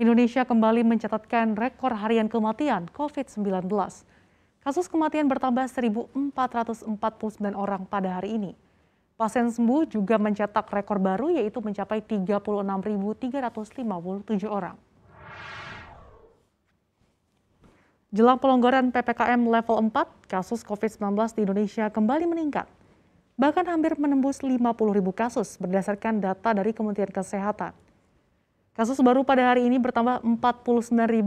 Indonesia kembali mencatatkan rekor harian kematian COVID-19. Kasus kematian bertambah 1.449 orang pada hari ini. Pasien sembuh juga mencetak rekor baru yaitu mencapai 36.357 orang. Jelang pelonggaran PPKM level 4, kasus COVID-19 di Indonesia kembali meningkat. Bahkan hampir menembus 50.000 kasus berdasarkan data dari Kementerian Kesehatan. Kasus baru pada hari ini bertambah 49.509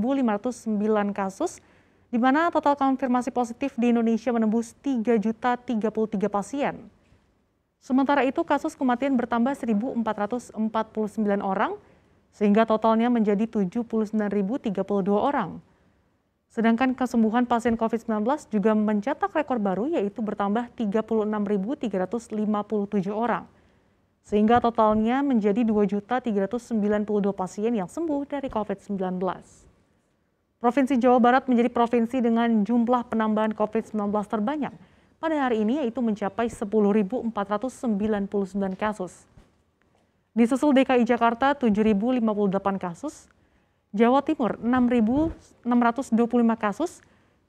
kasus, di mana total konfirmasi positif di Indonesia menembus 3.033 pasien. Sementara itu kasus kematian bertambah 1.449 orang, sehingga totalnya menjadi 79.032 orang. Sedangkan kesembuhan pasien COVID-19 juga mencetak rekor baru yaitu bertambah 36.357 orang. Sehingga totalnya menjadi 2.392 pasien yang sembuh dari COVID-19. Provinsi Jawa Barat menjadi provinsi dengan jumlah penambahan COVID-19 terbanyak. Pada hari ini yaitu mencapai 10.499 kasus. Disusul DKI Jakarta 7.058 kasus, Jawa Timur 6.625 kasus,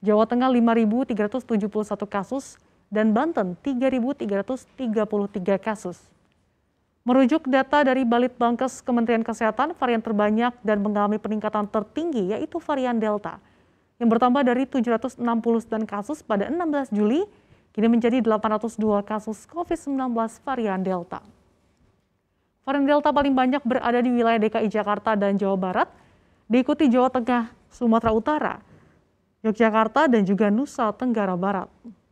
Jawa Tengah 5.371 kasus, dan Banten 3.333 kasus. Merujuk data dari Balitbangkes Kementerian Kesehatan, varian terbanyak dan mengalami peningkatan tertinggi yaitu varian Delta yang bertambah dari 769 kasus pada 16 Juli kini menjadi 802 kasus COVID-19 varian Delta. Varian Delta paling banyak berada di wilayah DKI Jakarta dan Jawa Barat, diikuti Jawa Tengah, Sumatera Utara, Yogyakarta, dan juga Nusa Tenggara Barat.